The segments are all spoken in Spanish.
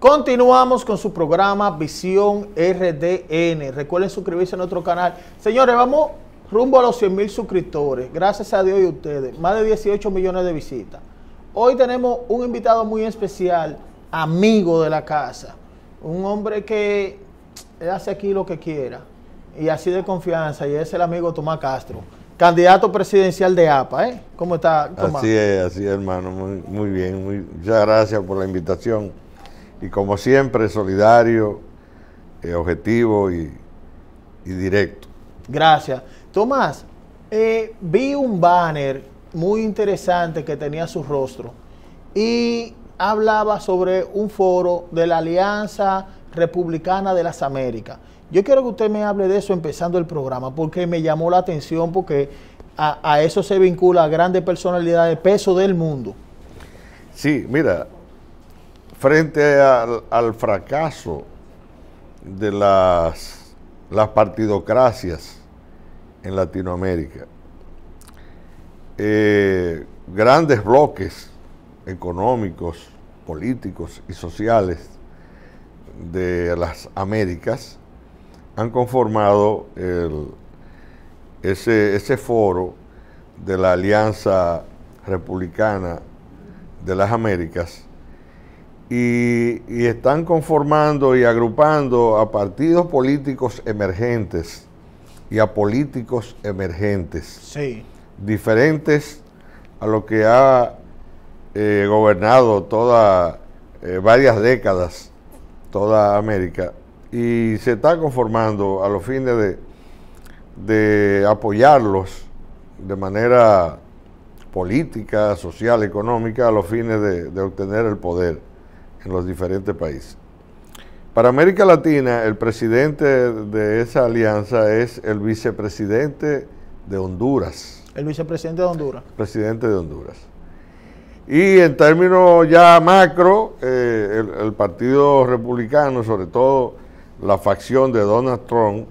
Continuamos con su programa Visión RDN. Recuerden suscribirse a nuestro canal. Señores, vamos rumbo a los 100 mil suscriptores. Gracias a Dios y a ustedes. Más de 18 millones de visitas. Hoy tenemos un invitado muy especial, amigo de la casa. Un hombre que hace aquí lo que quiera. Y así de confianza. Y es el amigo Tomás Castro. Candidato presidencial de APA, ¿eh? ¿Cómo está, Tomás? Así es, así es, hermano. Muy, bien. muchas gracias por la invitación y como siempre solidario, eh, objetivo y, directo. Gracias. Tomás, eh, vi un banner muy interesante que tenía su rostro y hablaba sobre un foro de la Alianza Republicana de las Américas. Yo quiero que usted me hable de eso empezando el programa, porque me llamó la atención, porque a, eso se vincula a grandes personalidades, peso del mundo. Sí, mira, frente al, fracaso de las, partidocracias en Latinoamérica. Eh, grandes bloques económicos, políticos y sociales de las Américas han conformado ese foro de la Alianza Republicana de las Américas y, están conformando y agrupando a partidos políticos emergentes y a políticos emergentes. Diferentes a lo que ha eh, gobernado toda, eh, varias décadas, toda América. Y se está conformando a los fines de, apoyarlos de manera política, social, económica, a los fines de obtener el poder en los diferentes países. Para América Latina, el presidente de esa alianza es el vicepresidente de Honduras. El vicepresidente de Honduras. Presidente de Honduras. Y en términos ya macro, eh, el, Partido Republicano, sobre todo la facción de Donald Trump,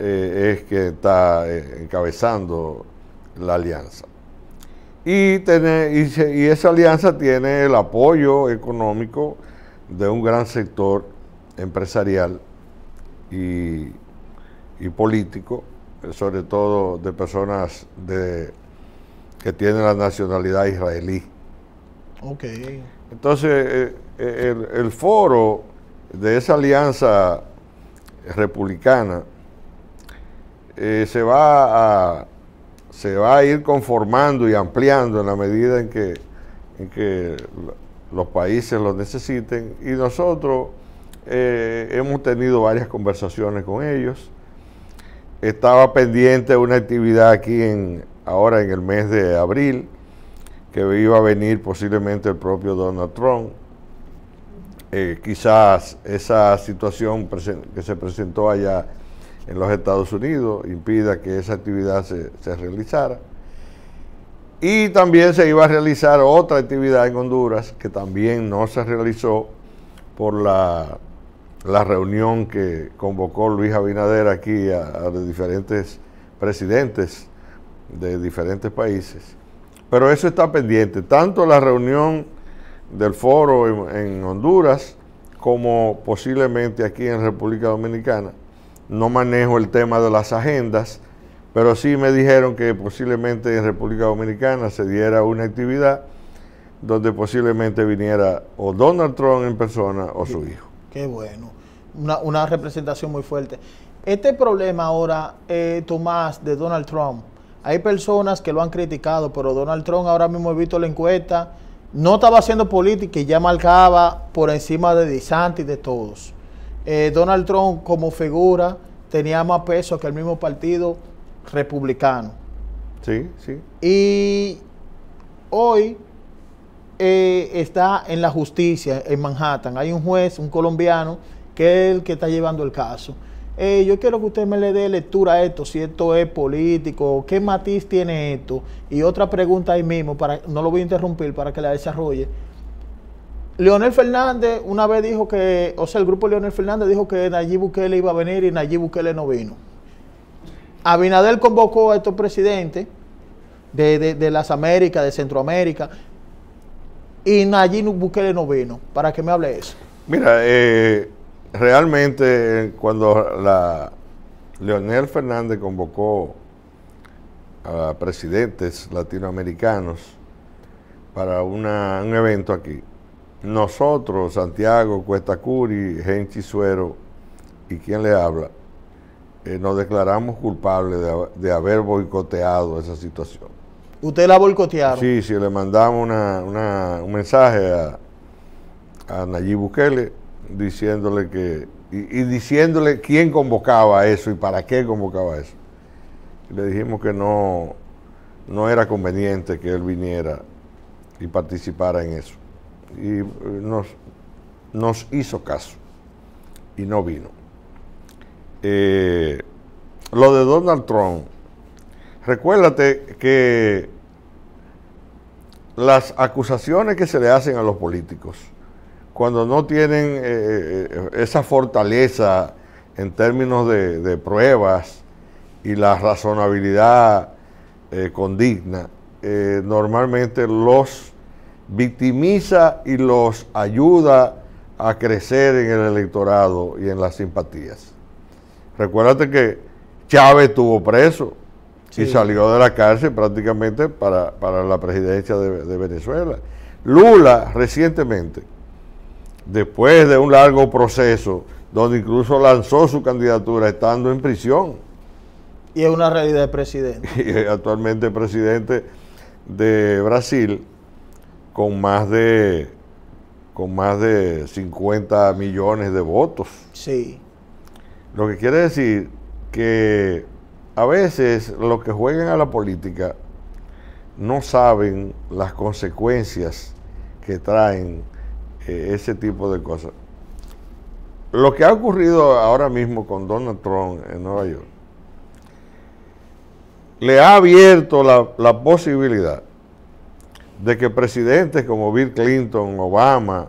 eh, es que está eh, encabezando la alianza. Y, y, esa alianza tiene el apoyo económico de un gran sector empresarial y, político, sobre todo de personas de, que tienen la nacionalidad israelí. Ok. Entonces, eh, eh, el, foro de esa alianza republicana eh, se va a se va a ir conformando y ampliando en la medida en que, los países lo necesiten. Y nosotros eh, hemos tenido varias conversaciones con ellos. Estaba pendiente una actividad aquí ahora en el mes de abril, que iba a venir posiblemente el propio Donald Trump. Eh, quizás esa situación que se presentó allá en los Estados Unidos, impida que esa actividad se, realizara. Y también se iba a realizar otra actividad en Honduras que también no se realizó por la, reunión que convocó Luis Abinader aquí a, diferentes presidentes de diferentes países. Pero eso está pendiente, tanto la reunión del foro en Honduras como posiblemente aquí en República Dominicana, no manejo el tema de las agendas, pero sí me dijeron que posiblemente en República Dominicana se diera una actividad donde posiblemente viniera o Donald Trump en persona o su hijo. Qué bueno, una, representación muy fuerte. Este problema ahora, eh, Tomás, de Donald Trump, hay personas que lo han criticado, pero Donald Trump ahora mismo he visto la encuesta, no estaba haciendo política y ya marcaba por encima de DeSantis y de todos. Eh, Donald Trump como figura tenía más peso que el mismo partido republicano. Sí, sí. Y hoy eh, está en la justicia en Manhattan. Hay un juez, un colombiano, que es el que está llevando el caso. Eh, yo quiero que usted me le dé lectura a esto, si esto es político, qué matiz tiene esto. Y otra pregunta ahí mismo, para, no lo voy a interrumpir para que la desarrolle. Leonel Fernández una vez dijo que, o sea, el grupo Leonel Fernández dijo que Nayib Bukele iba a venir y Nayib Bukele no vino. Abinader convocó a estos presidentes de, las Américas, de Centroamérica, y Nayib Bukele no vino. ¿Para que me hable eso? Mira, eh, realmente cuando la Leonel Fernández convocó a presidentes latinoamericanos para un evento aquí, nosotros, Santiago, Cuesta Curi, Genchi Suero y quien le habla, eh, nos declaramos culpables de, haber boicoteado esa situación. ¿Usted la boicotearon? Sí, sí, le mandamos un mensaje a, a Nayib Bukele diciéndole que y, diciéndole quién convocaba eso y para qué convocaba eso. le dijimos que no, no era conveniente que él viniera y participara en eso y eh, nos, nos hizo caso y no vino. Eh, lo de Donald Trump, recuérdate que las acusaciones que se le hacen a los políticos, cuando no tienen eh, esa fortaleza en términos de, pruebas y la razonabilidad con condigna, normalmente los victimiza y los ayuda a crecer en el electorado y en las simpatías. Recuérdate que Chávez estuvo preso y salió de la cárcel prácticamente para, la presidencia de, Venezuela. Lula recientemente, después de un largo proceso, donde incluso lanzó su candidatura estando en prisión. Y es una realidad de presidente. Y actualmente presidente de Brasil con más de con más de 50 millones de votos. Sí. Lo que quiere decir que a veces los que juegan a la política no saben las consecuencias que traen eh, ese tipo de cosas. Lo que ha ocurrido ahora mismo con Donald Trump en Nueva York le ha abierto la posibilidad de que presidentes como Bill Clinton, Obama,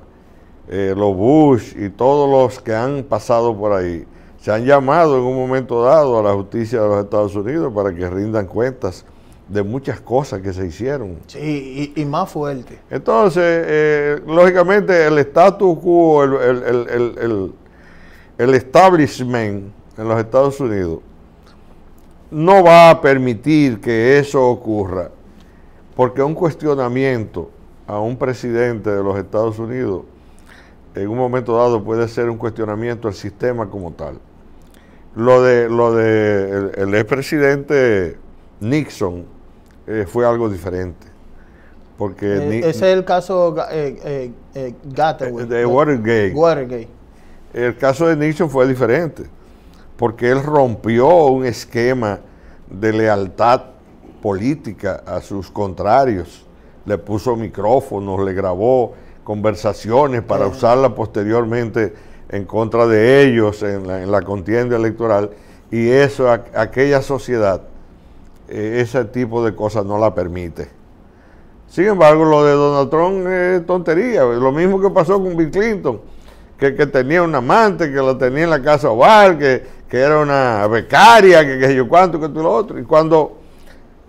eh, los Bush y todos los que han pasado por ahí, se han llamado en un momento dado a la justicia de los Estados Unidos para que rindan cuentas de muchas cosas que se hicieron. Sí, y, más fuerte. Entonces, eh, lógicamente, el status quo, el, establishment en los Estados Unidos, no va a permitir que eso ocurra. Porque un cuestionamiento a un presidente de los Estados Unidos, en un momento dado puede ser un cuestionamiento al sistema como tal. Lo de, lo de el, expresidente Nixon eh, fue algo diferente. Eh, ese es el caso eh, de Watergate. El caso de Nixon fue diferente, porque él rompió un esquema de lealtad política a sus contrarios, le puso micrófonos, le grabó conversaciones para usarla posteriormente en contra de ellos en la, contienda electoral y eso, aquella sociedad, eh, ese tipo de cosas no la permite. Sin embargo, lo de Donald Trump es tontería, lo mismo que pasó con Bill Clinton, que, tenía un amante, que lo tenía en la casa oval, que, que era una becaria, que yo cuánto, que tú lo otro, y cuando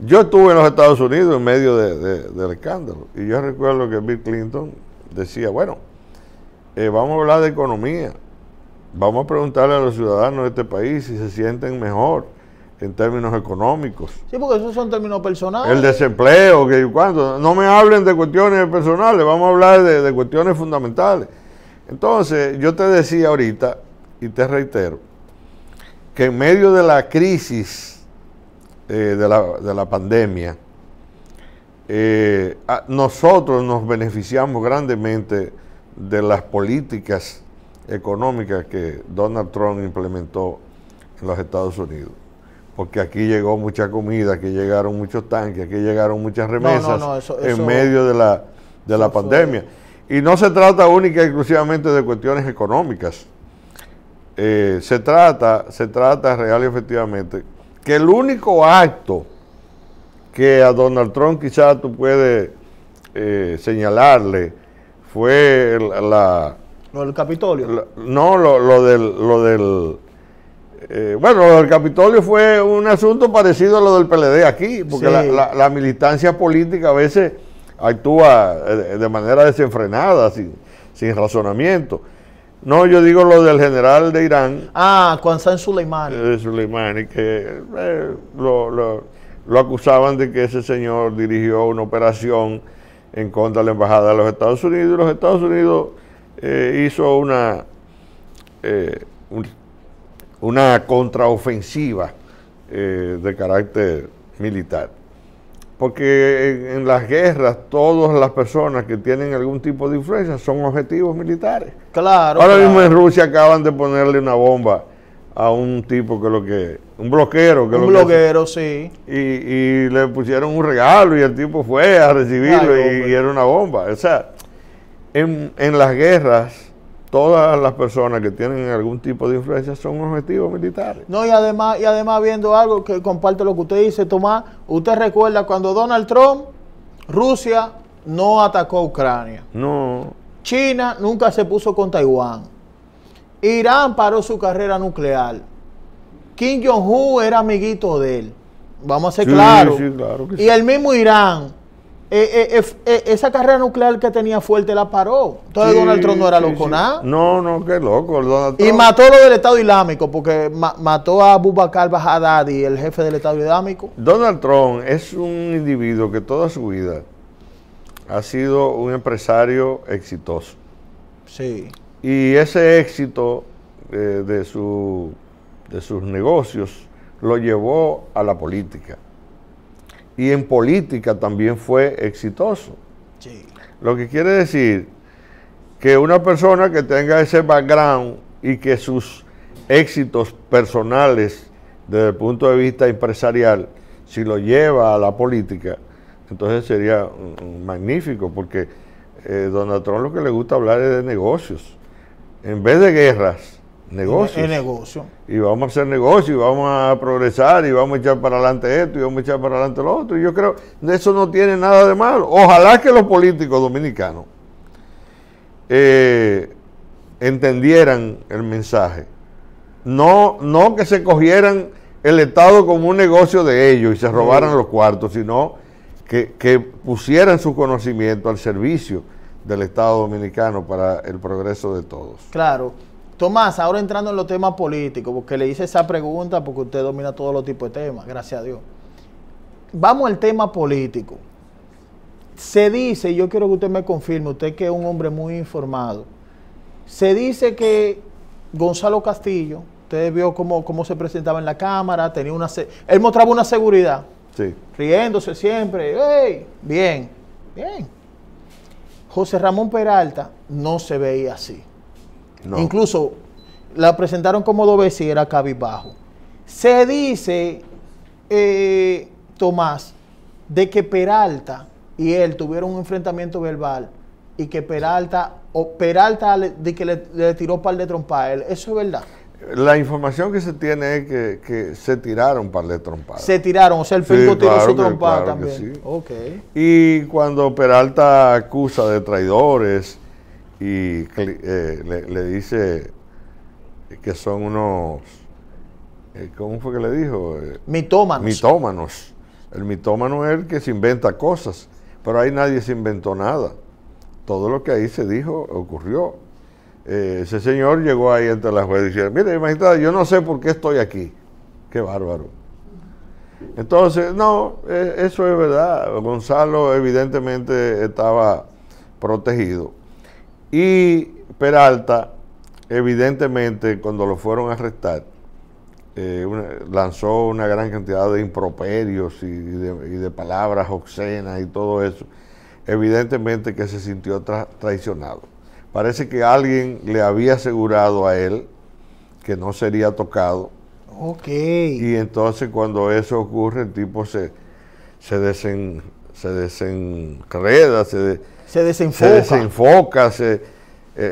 yo estuve en los Estados Unidos en medio del escándalo y yo recuerdo que Bill Clinton decía, bueno, eh, vamos a hablar de economía, vamos a preguntarle a los ciudadanos de este país si se sienten mejor en términos económicos. Sí, porque esos son términos personales. El desempleo, que No me hablen de cuestiones personales, vamos a hablar de, de cuestiones fundamentales. Entonces, yo te decía ahorita, y te reitero, que en medio de la crisis eh, de, la, de, la, pandemia, eh, nosotros nos beneficiamos grandemente de las políticas económicas que Donald Trump implementó en los Estados Unidos. Porque aquí llegó mucha comida, aquí llegaron muchos tanques, aquí llegaron muchas remesas en medio de la, pandemia. Y no se trata única y exclusivamente de cuestiones económicas. Eh, se trata, se trata real y efectivamente que el único acto que a Donald Trump quizás tú puedes eh, señalarle fue la, Lo del Capitolio. no, lo, lo, del... Lo del eh, bueno, lo del Capitolio fue un asunto parecido a lo del PLD aquí, porque la, la, militancia política a veces actúa eh, de manera desenfrenada, sin, sin razonamiento. No, yo digo lo del general de Irán. Ah, Kwanzaa Soleimani. De que eh, lo, lo, acusaban de que ese señor dirigió una operación en contra de la embajada de los Estados Unidos y los Estados Unidos eh, hizo una, eh, una contraofensiva de carácter militar porque en, las guerras todas las personas que tienen algún tipo de influencia son objetivos militares. Claro. Ahora mismo en Rusia acaban de ponerle una bomba a un tipo que lo que un bloquero que un lo sí y, le pusieron un regalo y el tipo fue a recibirlo y, era una bomba o sea en, en las guerras todas las personas que tienen algún tipo de influencia son objetivos militares. No, y además, y además viendo algo que comparte lo que usted dice, Tomás, usted recuerda cuando Donald Trump, Rusia no atacó a Ucrania. No. China nunca se puso con Taiwán. Irán paró su carrera nuclear. Kim Jong-un era amiguito de él. Vamos a ser claros. Sí, claro y el mismo Irán eh, eh, eh, esa carrera nuclear que tenía fuerte la paró. Entonces Donald Trump no era loco nada. No, no, qué loco. Y mató lo del Estado Islámico, porque mató a Bubakar bajadadi el jefe del Estado Islámico. Donald Trump es un individuo que toda su vida ha sido un empresario exitoso. Sí. Y ese éxito de, su, de sus negocios lo llevó a la política y en política también fue exitoso. Lo que quiere decir que una persona que tenga ese background y que sus éxitos personales desde el punto de vista empresarial, si lo lleva a la política, entonces sería magnífico, porque eh, Donald Trump lo que le gusta hablar es de negocios. En vez de guerras, negocio. Y vamos a hacer negocio, y vamos a progresar, y vamos a echar para adelante esto, y vamos a echar para adelante lo otro. Y yo creo, eso no tiene nada de malo. Ojalá que los políticos dominicanos eh, entendieran el mensaje. No, no que se cogieran el Estado como un negocio de ellos y se robaran los cuartos, sino que, que pusieran su conocimiento al servicio del Estado dominicano para el progreso de todos. Claro. Tomás, ahora entrando en los temas políticos, porque le hice esa pregunta porque usted domina todos los tipos de temas, gracias a Dios. Vamos al tema político. Se dice, y yo quiero que usted me confirme, usted que es un hombre muy informado, se dice que Gonzalo Castillo, usted vio cómo, se presentaba en la cámara, tenía una él mostraba una seguridad, sí. riéndose siempre, bien, bien. José Ramón Peralta no se veía así. Incluso la presentaron como dos si era cabizbajo. Se dice, eh, Tomás, de que Peralta y él tuvieron un enfrentamiento verbal y que Peralta, o Peralta le, de que le, tiró par de trompa a él. ¿Eso es verdad? La información que se tiene es que, se tiraron par de trompadas. Se tiraron, o sea, el Pinto tiró su trompa también. Okay. Y cuando Peralta acusa de traidores y eh, le, dice que son unos, eh, ¿cómo fue que le dijo? Eh, mitómanos. Mitómanos. El mitómano es el que se inventa cosas, pero ahí nadie se inventó nada. Todo lo que ahí se dijo ocurrió. ese señor llegó ahí ante la y decía mire, magistrado, yo no sé por qué estoy aquí. Qué bárbaro. Entonces, no, eso es verdad. Gonzalo evidentemente estaba protegido. Y Peralta, evidentemente, cuando lo fueron a arrestar, eh, lanzó una gran cantidad de improperios y, de, palabras obscenas y todo eso. Evidentemente que se sintió traicionado. Parece que alguien le había asegurado a él que no sería tocado. Ok. Y entonces cuando eso ocurre, el tipo se, se, desen, se desenreda, se... Se desenfoca. Se desenfoca. Eh,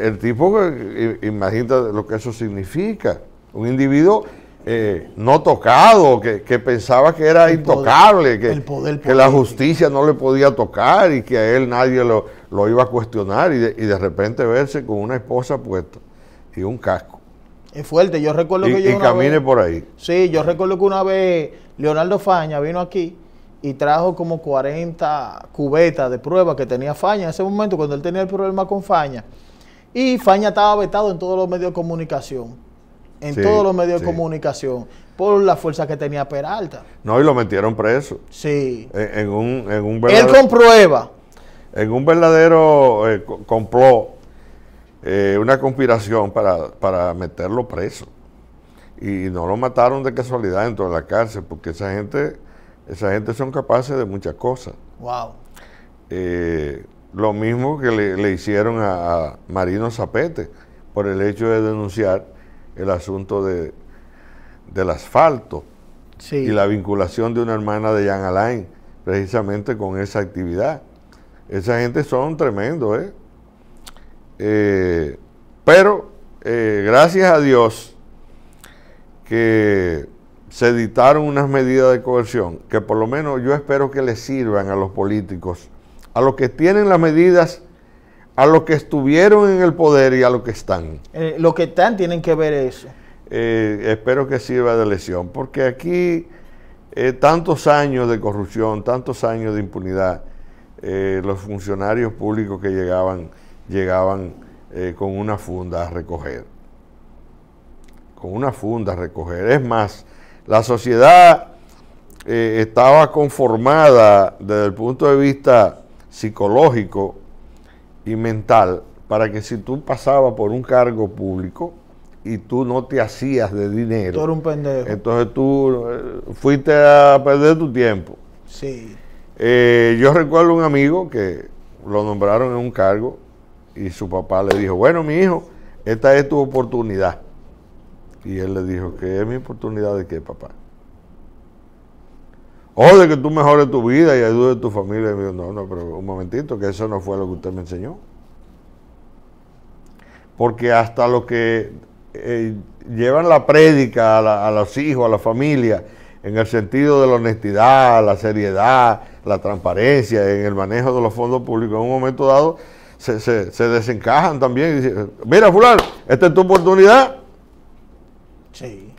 el tipo, eh, imagina lo que eso significa. Un individuo eh, no tocado, que, que, pensaba que era intocable, que, que, la justicia no le podía tocar y que a él nadie lo, lo iba a cuestionar y de, y de, repente verse con una esposa puesta y un casco. Es fuerte, yo recuerdo y, que yo... Y camine por ahí. Sí, yo recuerdo que una vez Leonardo Faña vino aquí y trajo como 40 cubetas de prueba que tenía Faña en ese momento, cuando él tenía el problema con Faña. Y Faña estaba vetado en todos los medios de comunicación. En todos los medios de comunicación. Por la fuerza que tenía Peralta. No, y lo metieron preso. Sí. E, en, un, en un verdadero, Él comprueba. En un verdadero eh, compló eh, una conspiración para, para meterlo preso. Y no lo mataron de casualidad dentro de la cárcel, porque esa gente esa gente son capaces de muchas cosas. Wow. Eh, lo mismo que le, hicieron a, Marino Zapete por el hecho de denunciar el asunto del asfalto y la vinculación de una hermana de Jean Alain precisamente con esa actividad. Esa gente son tremendos, ¿eh? eh pero eh, gracias a Dios que se editaron unas medidas de coerción que por lo menos yo espero que les sirvan a los políticos, a los que tienen las medidas, a los que estuvieron en el poder y a los que están. Eh, los que están tienen que ver eso. Eh, espero que sirva de lesión, porque aquí eh, tantos años de corrupción, tantos años de impunidad, los funcionarios públicos que llegaban, llegaban con una funda a recoger. Con una funda a recoger. Es más, la sociedad eh, estaba conformada desde el punto de vista psicológico y mental para que si tú pasabas por un cargo público y tú no te hacías de dinero. Tú un pendejo. Entonces tú eh, fuiste a perder tu tiempo. Sí. Eh, yo recuerdo un amigo que lo nombraron en un cargo y su papá le dijo, bueno, mi hijo, esta es tu oportunidad. Y él le dijo, que es mi oportunidad de qué, papá. O oh, de que tú mejores tu vida y ayudes a tu familia. Y me no, no, pero un momentito, que eso no fue lo que usted me enseñó. Porque hasta lo que eh, llevan la prédica a, los hijos, a la familia, en el sentido de la honestidad, la seriedad, la transparencia, en el manejo de los fondos públicos, en un momento dado se, desencajan también. Y Mira, fulano, esta es tu oportunidad. Sí.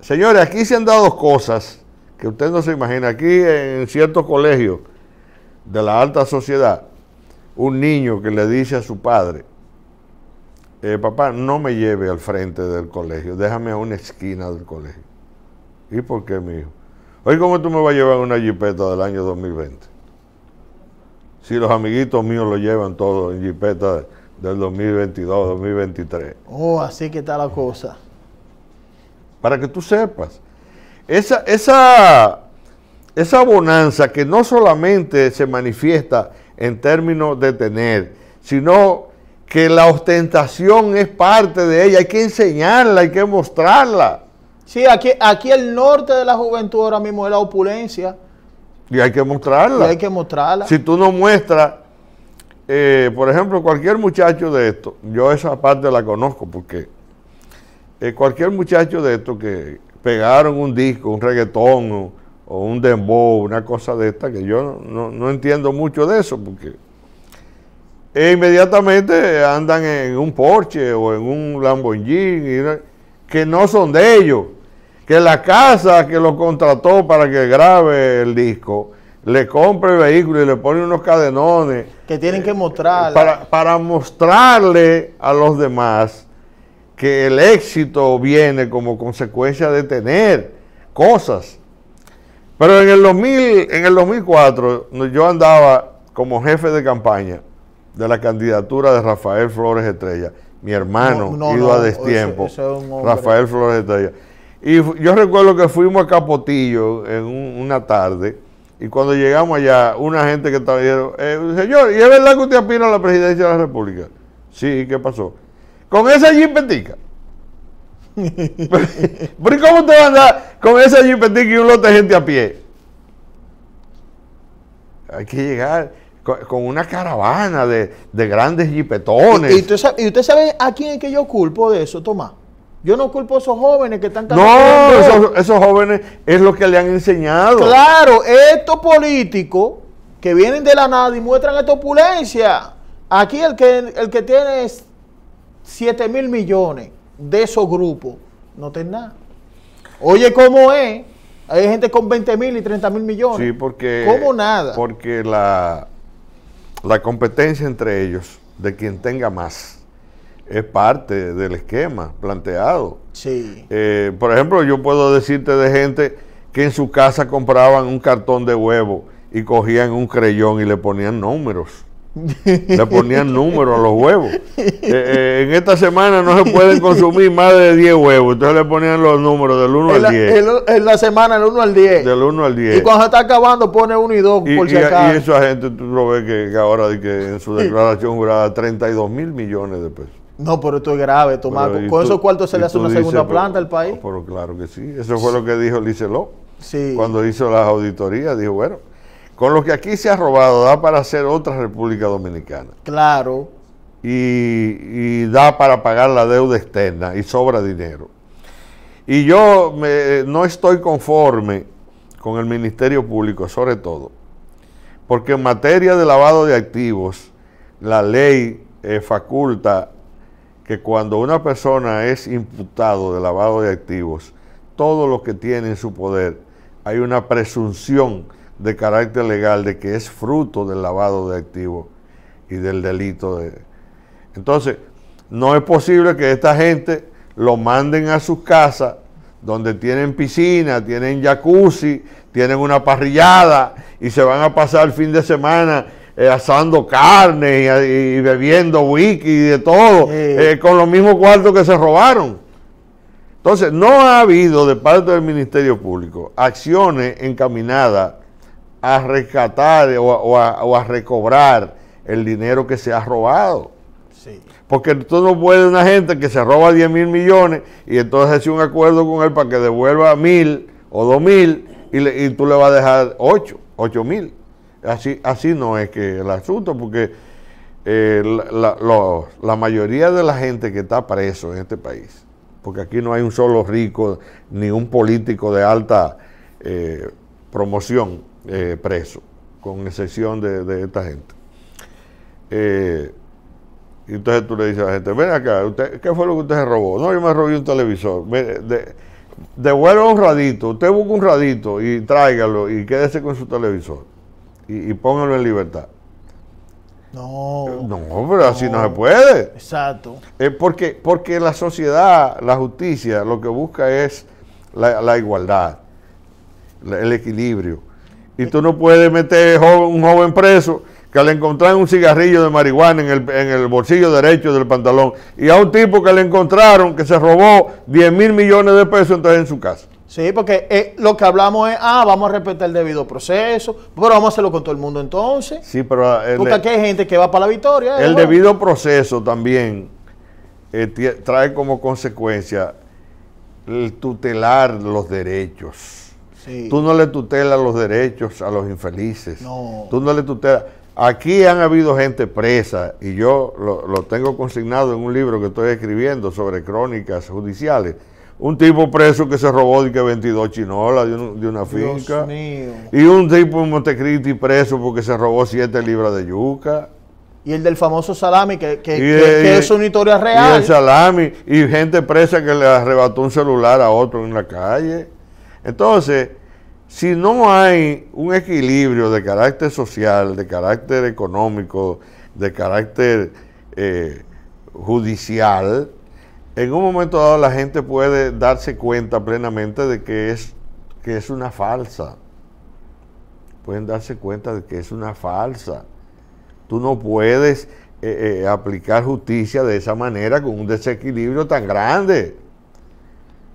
Señores, aquí se han dado cosas que usted no se imagina. Aquí en ciertos colegios de la alta sociedad, un niño que le dice a su padre, eh, papá, no me lleve al frente del colegio, déjame a una esquina del colegio. ¿Y por qué, mi hijo? Oye, ¿cómo tú me vas a llevar una jipeta del año 2020? Si los amiguitos míos lo llevan todo en jipeta del 2022, 2023. Oh, así que está la cosa para que tú sepas. Esa, esa, esa bonanza que no solamente se manifiesta en términos de tener, sino que la ostentación es parte de ella, hay que enseñarla, hay que mostrarla. Sí, aquí, aquí el norte de la juventud ahora mismo es la opulencia. Y hay que mostrarla. Y hay que mostrarla. Si tú no muestras, eh, por ejemplo, cualquier muchacho de esto, yo esa parte la conozco porque eh, cualquier muchacho de estos que pegaron un disco, un reggaetón o, un dembow, una cosa de esta, que yo no, entiendo mucho de eso, porque e inmediatamente andan en un Porsche o en un Lamborghini, que no son de ellos, que la casa que lo contrató para que grabe el disco, le compra el vehículo y le pone unos cadenones. Que tienen que mostrar. Eh, para mostrarle a los demás que el éxito viene como consecuencia de tener cosas. Pero en el, 2000, en el 2004 yo andaba como jefe de campaña de la candidatura de Rafael Flores Estrella. Mi hermano no, a destiempo. Rafael Flores Estrella. Y yo recuerdo que fuimos a Capotillo en una tarde y cuando llegamos allá, una gente que estaba diciendo, eh, señor, ¿y es verdad que usted aspira a la presidencia de la República? Sí, ¿qué pasó? Con esa jipetica. pero ¿cómo usted va a andar con esa jipetica y un lote de gente a pie? Hay que llegar con, una caravana de, grandes jipetones. Y, usted sabe, a quién es que yo culpo de eso, Tomás? Yo no culpo a esos jóvenes que están... No, esos, jóvenes es lo que le han enseñado. Claro, estos políticos que vienen de la nada y muestran esta opulencia. Aquí el que, el que tiene 7 mil millones de esos grupos no ten nada. Oye, ¿cómo es? Hay gente con 20 mil y 30 mil millones. Sí, porque. ¿Cómo nada? Porque la, la competencia entre ellos, de quien tenga más, es parte del esquema planteado. Sí. Eh, por ejemplo, yo puedo decirte de gente que en su casa compraban un cartón de huevo y cogían un creyón y le ponían números. Le ponían números a los huevos. Eh, eh, en esta semana no se pueden consumir más de 10 huevos. Entonces le ponían los números del 1 al 10. En, la semana, del 1 al 10. Del 1 al 10. Y cuando se está acabando, pone 1 y 2 por si acaso. Y gente, tú lo ves que, ahora que en su declaración jurada 32 mil millones de pesos. No, pero esto es grave, Tomás. Con esos cuartos se le hace una segunda planta al país. Pero, claro que sí. Eso fue lo que dijo Liceló. Sí. Cuando hizo las auditorías, dijo, bueno con lo que aquí se ha robado da para hacer otra República Dominicana. Claro. Y, da para pagar la deuda externa y sobra dinero. Y yo no estoy conforme con el Ministerio Público, sobre todo, porque en materia de lavado de activos, la ley eh, faculta que cuando una persona es imputado de lavado de activos, todo lo que tiene en su poder, hay una presunción de carácter legal de que es fruto del lavado de activos y del delito de... Entonces, no es posible que esta gente lo manden a sus casas donde tienen piscina, tienen jacuzzi, tienen una parrillada y se van a pasar el fin de semana eh, asando carne y, bebiendo whisky y de todo, eh, con los mismos cuartos que se robaron. Entonces, no ha habido de parte del Ministerio Público acciones encaminadas a rescatar o, a, a, recobrar el dinero que se ha robado. Sí. Porque tú no puedes una gente que se roba 10 mil millones y entonces hace un acuerdo con él para que devuelva mil o dos mil y, tú le vas a dejar ocho mil. Así, así no es que el asunto, porque eh, la, mayoría de la gente que está preso en este país, porque aquí no hay un solo rico ni un político de alta eh, promoción, eh, preso, con excepción de, esta gente. Eh, y entonces tú le dices a la gente, ven acá, ¿qué fue lo que usted se robó? No, yo me robé un televisor. De, un radito, usted busca un radito y tráigalo y quédese con su televisor y, póngalo en libertad. No. No, pero así no, se puede. Exacto. Es eh, porque, porque la sociedad, la justicia, lo que busca es la, igualdad, el equilibrio. Y tú no puedes meter un joven preso que le encontraron un cigarrillo de marihuana en el, bolsillo derecho del pantalón y a un tipo que le encontraron que se robó 10 mil millones de pesos entonces en su casa. Sí, porque eh, lo que hablamos es, ah, vamos a respetar el debido proceso, pero vamos a hacerlo con todo el mundo entonces. Sí, pero... Ah, porque aquí hay gente que va para la victoria. El debido proceso también eh, trae como consecuencia el tutelar los derechos Tú no le tutelas los derechos a los infelices. No. Tú no le tutelas. Aquí han habido gente presa y yo lo, tengo consignado en un libro que estoy escribiendo sobre crónicas judiciales. Un tipo preso que se robó 22 chinolas de, una finca. Y un tipo en Montecristi preso porque se robó 7 libras de yuca. Y el del famoso salami, que, que es una historia real. Y el salami, y gente presa que le arrebató un celular a otro en la calle. Entonces, si no hay un equilibrio de carácter social, de carácter económico, de carácter eh, judicial, en un momento dado la gente puede darse cuenta plenamente de que es, que es una falsa. Pueden darse cuenta de que es una falsa. Tú no puedes eh, eh, aplicar justicia de esa manera con un desequilibrio tan grande.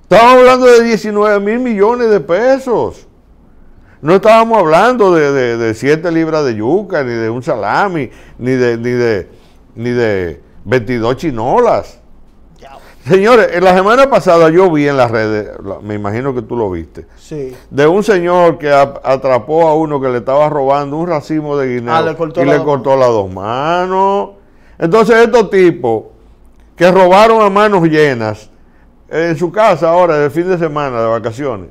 Estábamos hablando de 19 mil millones de pesos. No estábamos hablando de, de, 7 libras de yuca, ni de un salami, ni de, ni de, ni de 22 chinolas. Señores, en la semana pasada yo vi en las redes, me imagino que tú lo viste, sí. de un señor que atrapó a uno que le estaba robando un racimo de guineo y le cortó las dos manos. Entonces estos tipos que robaron a manos llenas, en su casa ahora, de fin de semana, de vacaciones.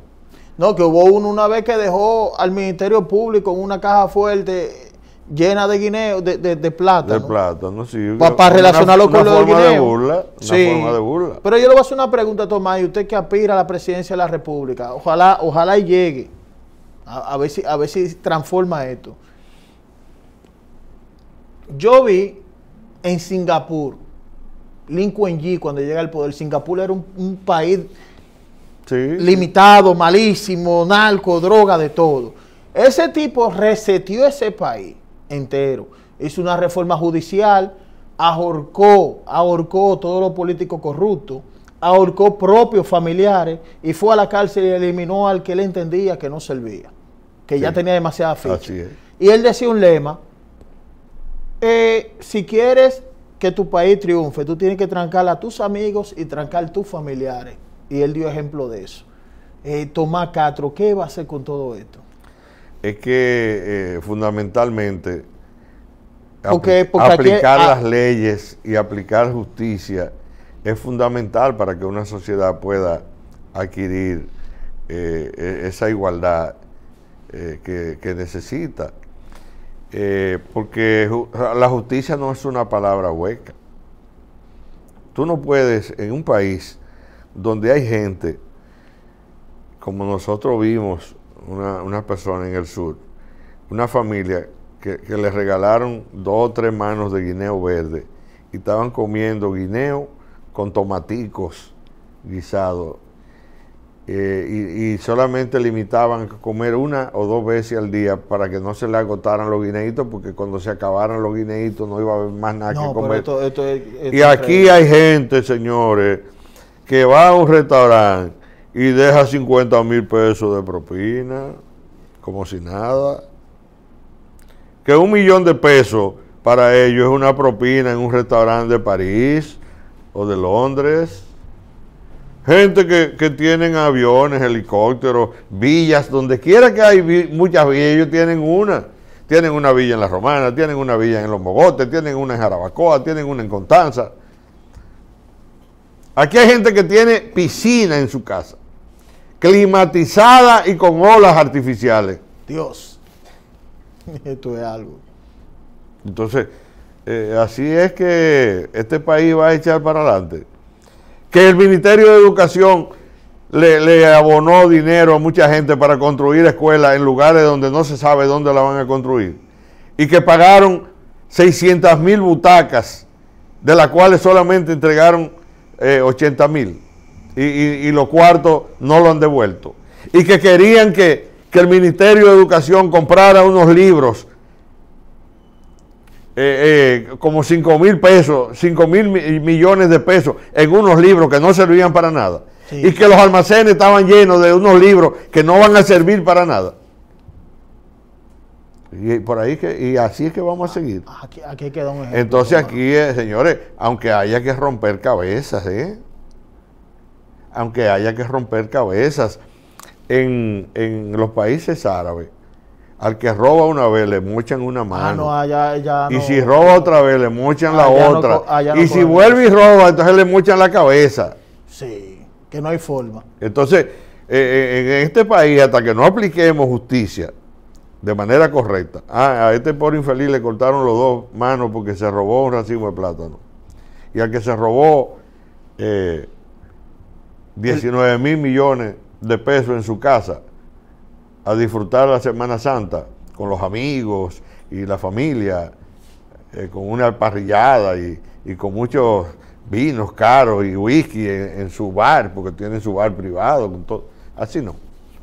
No, que hubo uno una vez que dejó al Ministerio Público en una caja fuerte llena de guineo, de, de, plata. De plata, ¿no? Sí. Para, relacionarlo con lo del guineo. De burla, sí. de burla. Pero yo le voy a hacer una pregunta, Tomás, y usted que aspira a la presidencia de la República, ojalá, ojalá y llegue, a, a, ver si, a ver si transforma esto. Yo vi en Singapur Lin Kuan cuando llega al poder, Singapur era un, país limitado, malísimo, narco, droga, de todo. Ese tipo resetió ese país entero. Hizo una reforma judicial, ahorcó, ahorcó todos los políticos corruptos, ahorcó propios familiares y fue a la cárcel y eliminó al que él entendía que no servía, que ya tenía demasiada ficha. Y él decía un lema, eh, si quieres que tu país triunfe, tú tienes que trancar a tus amigos y trancar a tus familiares. Y él dio ejemplo de eso. Eh, Tomás Castro, ¿qué va a hacer con todo esto? Es que eh, fundamentalmente aplicar las leyes y aplicar justicia es fundamental para que una sociedad pueda adquirir eh, e-, esa igualdad que necesita. Eh, porque la justicia no es una palabra hueca. Tú no puedes en un país donde hay gente, como nosotros vimos una, persona en el sur, una familia que, que le regalaron dos o tres manos de guineo verde y estaban comiendo guineo con tomaticos guisados y, solamente limitaban comer una o dos veces al día para que no se le agotaran los guineitos, porque cuando se acabaran los guineitos no iba a haber más nada que comer. y aquí hay gente, señores, que va a un restaurante y deja 50 mil pesos de propina, como si nada. Que un millón de pesos para ellos es una propina en un restaurante de París o de Londres gente que, que, tienen aviones, helicópteros, villas, donde quiera que hay muchas villas, ellos tienen una. Tienen una villa en La Romana, tienen una villa en Los Bogotes, tienen una en Jarabacoa, tienen una en Constanza. Aquí hay gente que tiene piscina en su casa, climatizada y con olas artificiales. Dios, esto es algo. Entonces, eh, así es que este país va a echar para adelante que el Ministerio de Educación le, abonó dinero a mucha gente para construir escuelas en lugares donde no se sabe dónde la van a construir. Y que pagaron 600 mil butacas, de las cuales solamente entregaron eh, 80 mil. Y, los cuartos no lo han devuelto. Y que querían que, que el Ministerio de Educación comprara unos libros eh, eh, como 5 mil pesos, 5 mil millones de pesos en unos libros que no servían para nada. Y que los almacenes estaban llenos de unos libros que no van a servir para nada. Y por ahí que, y así es que vamos a seguir. Ah, Entonces aquí, eh, señores, aunque haya que romper cabezas, aunque haya que romper cabezas en los países árabes, al que roba una vez le muchan una ah, mano. Ah, y si roba otra vez le muchan la ah, otra. y si vuelve y roba, entonces le muchan la cabeza. Sí, que no hay forma. Entonces, eh, eh, en este país, hasta que no apliquemos justicia de manera correcta, a este pobre infeliz le cortaron los dos manos porque se robó un racimo de plátano. Y al que se robó 19 eh, mil millones de pesos en su casa, a disfrutar la Semana Santa con los amigos y la familia, eh, con una parrillada y, con muchos vinos caros y whisky en, su bar, porque tiene su bar privado, así no.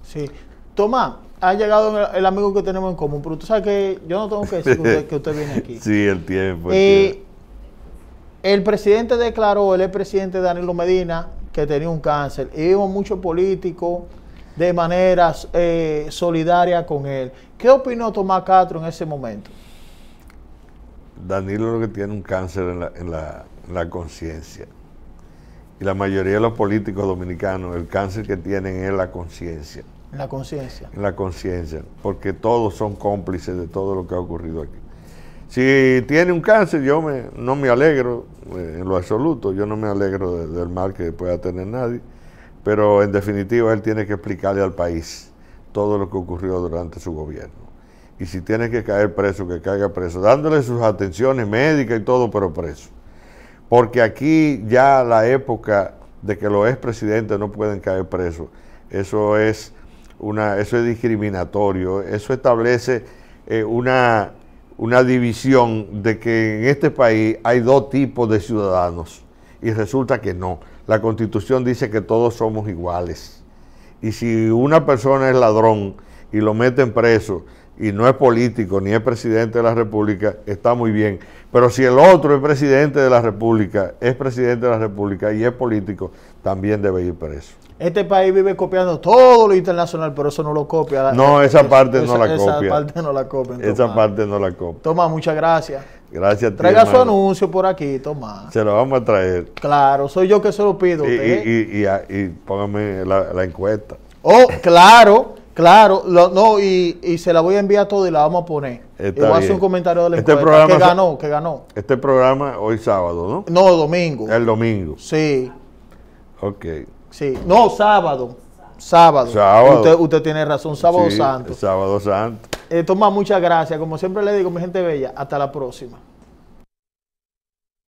Sí. Tomás, ha llegado el amigo que tenemos en común, pero tú sabes que yo no tengo que decir que usted, viene aquí. Sí, el tiempo. El, eh, el presidente declaró, el presidente Danilo Medina, que tenía un cáncer. Y vimos muchos políticos de manera eh, solidaria con él. ¿Qué opinó Tomás Castro en ese momento? Danilo lo que tiene un cáncer en la, conciencia. Y la mayoría de los políticos dominicanos, el cáncer que tienen es la conciencia. La conciencia. En La conciencia, porque todos son cómplices de todo lo que ha ocurrido aquí. Si tiene un cáncer, yo me, no me alegro eh, en lo absoluto, yo no me alegro del mal que pueda tener nadie, pero en definitiva él tiene que explicarle al país todo lo que ocurrió durante su gobierno. Y si tiene que caer preso, que caiga preso, dándole sus atenciones médicas y todo, pero preso. Porque aquí ya la época de que lo es presidente no pueden caer presos, eso es, una, eso es discriminatorio, eso establece eh, una, una división de que en este país hay dos tipos de ciudadanos y resulta que no. La constitución dice que todos somos iguales. Y si una persona es ladrón y lo meten preso y no es político ni es presidente de la República, está muy bien. Pero si el otro es presidente de la República, es presidente de la República y es político, también debe ir preso. Este país vive copiando todo lo internacional, pero eso no lo copia. No, esa, parte no la copia. Esa parte no la copia. Esa parte no la copia. Toma, muchas gracias. Gracias a ti, Traiga su anuncio por aquí, Tomás. Se lo vamos a traer. Claro, soy yo que se lo pido. Y, y, póngame la, encuesta. Oh, claro, claro. no, y, se la voy a enviar todo y la vamos a poner. Está voy a hacer un comentario de la este encuesta. Programa, que ganó, que ganó. Este programa hoy sábado, ¿no? No, domingo. El domingo. Sí. Ok. Sí. No, sábado. Sábado. Sábado. Usted, tiene razón, sábado santo. Sábado santo. Eh, Toma muchas gracias. Como siempre le digo, mi gente bella, hasta la próxima.